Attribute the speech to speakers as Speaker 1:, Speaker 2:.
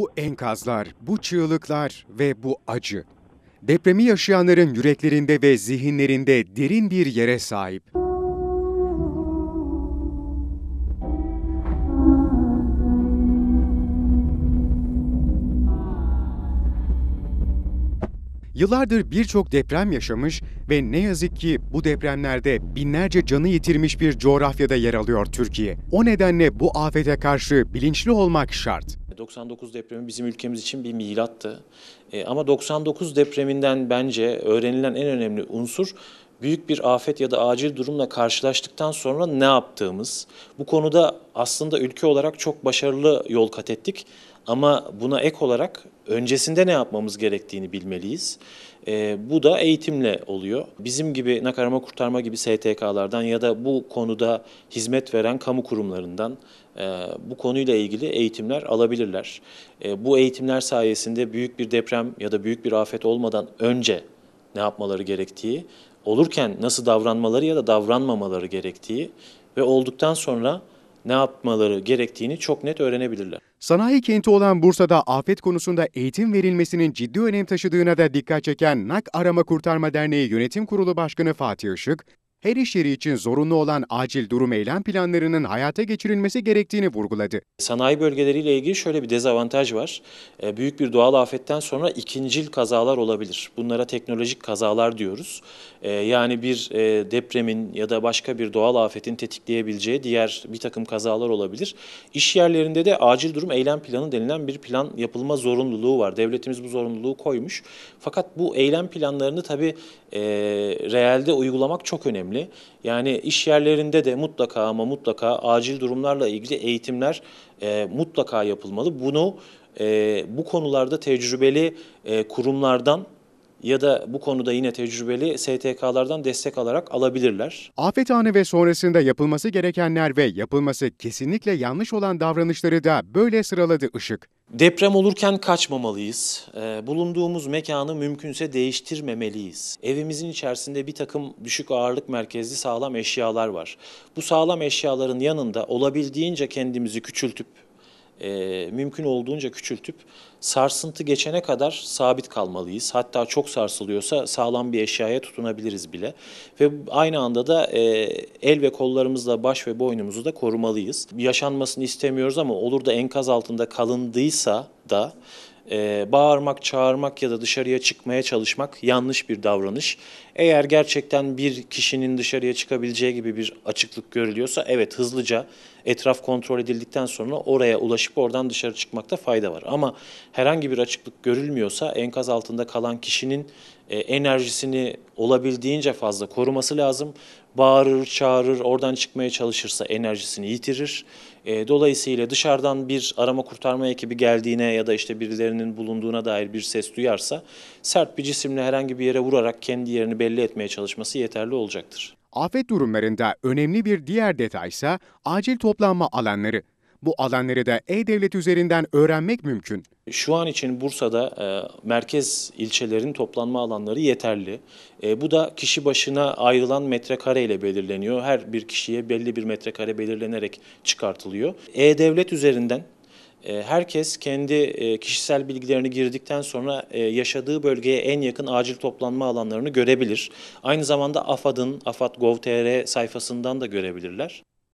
Speaker 1: Bu enkazlar, bu çığlıklar ve bu acı depremi yaşayanların yüreklerinde ve zihinlerinde derin bir yere sahip. Yıllardır birçok deprem yaşamış ve ne yazık ki bu depremlerde binlerce canı yitirmiş bir coğrafyada yer alıyor Türkiye. O nedenle bu afete karşı bilinçli olmak şart.
Speaker 2: 99 depremi bizim ülkemiz için bir milattı. E, ama 99 depreminden bence öğrenilen en önemli unsur büyük bir afet ya da acil durumla karşılaştıktan sonra ne yaptığımız. Bu konuda aslında ülke olarak çok başarılı yol kat ettik ama buna ek olarak öncesinde ne yapmamız gerektiğini bilmeliyiz. E, bu da eğitimle oluyor. Bizim gibi nakarama kurtarma gibi STK'lardan ya da bu konuda hizmet veren kamu kurumlarından e, bu konuyla ilgili eğitimler alabilirler. E, bu eğitimler sayesinde büyük bir deprem ya da büyük bir afet olmadan önce ne yapmaları gerektiği, olurken nasıl davranmaları ya da davranmamaları gerektiği ve olduktan sonra ne yapmaları gerektiğini çok net öğrenebilirler.
Speaker 1: Sanayi kenti olan Bursa'da afet konusunda eğitim verilmesinin ciddi önem taşıdığına da dikkat çeken NAK Arama Kurtarma Derneği Yönetim Kurulu Başkanı Fatih Işık, her iş yeri için zorunlu olan
Speaker 2: acil durum eylem planlarının hayata geçirilmesi gerektiğini vurguladı. Sanayi bölgeleriyle ilgili şöyle bir dezavantaj var. E, büyük bir doğal afetten sonra ikincil kazalar olabilir. Bunlara teknolojik kazalar diyoruz. E, yani bir e, depremin ya da başka bir doğal afetin tetikleyebileceği diğer bir takım kazalar olabilir. İş yerlerinde de acil durum eylem planı denilen bir plan yapılma zorunluluğu var. Devletimiz bu zorunluluğu koymuş. Fakat bu eylem planlarını tabii realde uygulamak çok önemli önemli. Yani iş yerlerinde de mutlaka ama mutlaka acil durumlarla ilgili eğitimler e, mutlaka yapılmalı. Bunu e, bu konularda tecrübeli e, kurumlardan ya da bu konuda yine tecrübeli STK'lardan destek alarak alabilirler.
Speaker 1: Afet anı ve sonrasında yapılması gerekenler ve yapılması kesinlikle yanlış olan davranışları da böyle sıraladı
Speaker 2: Işık. Deprem olurken kaçmamalıyız. Ee, bulunduğumuz mekanı mümkünse değiştirmemeliyiz. Evimizin içerisinde bir takım düşük ağırlık merkezli sağlam eşyalar var. Bu sağlam eşyaların yanında olabildiğince kendimizi küçültüp e, mümkün olduğunca küçültüp sarsıntı geçene kadar sabit kalmalıyız. Hatta çok sarsılıyorsa sağlam bir eşyaya tutunabiliriz bile. Ve aynı anda da e, el ve kollarımızla baş ve boynumuzu da korumalıyız. Yaşanmasını istemiyoruz ama olur da enkaz altında kalındıysa da e, bağırmak, çağırmak ya da dışarıya çıkmaya çalışmak yanlış bir davranış. Eğer gerçekten bir kişinin dışarıya çıkabileceği gibi bir açıklık görülüyorsa evet hızlıca etraf kontrol edildikten sonra oraya ulaşıp oradan dışarı çıkmakta fayda var. Ama herhangi bir açıklık görülmüyorsa enkaz altında kalan kişinin e, enerjisini olabildiğince fazla koruması lazım. Bağırır, çağırır, oradan çıkmaya çalışırsa enerjisini yitirir. E, dolayısıyla dışarıdan bir arama kurtarma ekibi geldiğine ya da işte birilerinin bulunduğuna dair bir ses duyarsa sert bir cisimle herhangi bir yere vurarak kendi yerini belli etmeye çalışması yeterli olacaktır.
Speaker 1: Afet durumlarında önemli bir diğer detay ise acil toplanma alanları. Bu alanları da e-devlet üzerinden öğrenmek mümkün.
Speaker 2: Şu an için Bursa'da e, merkez ilçelerin toplanma alanları yeterli. E, bu da kişi başına ayrılan metrekare ile belirleniyor. Her bir kişiye belli bir metrekare belirlenerek çıkartılıyor. E-devlet üzerinden e, herkes kendi e, kişisel bilgilerini girdikten sonra e, yaşadığı bölgeye en yakın acil toplanma alanlarını görebilir. Aynı zamanda AFAD'ın, AFAD.gov.tr sayfasından da görebilirler.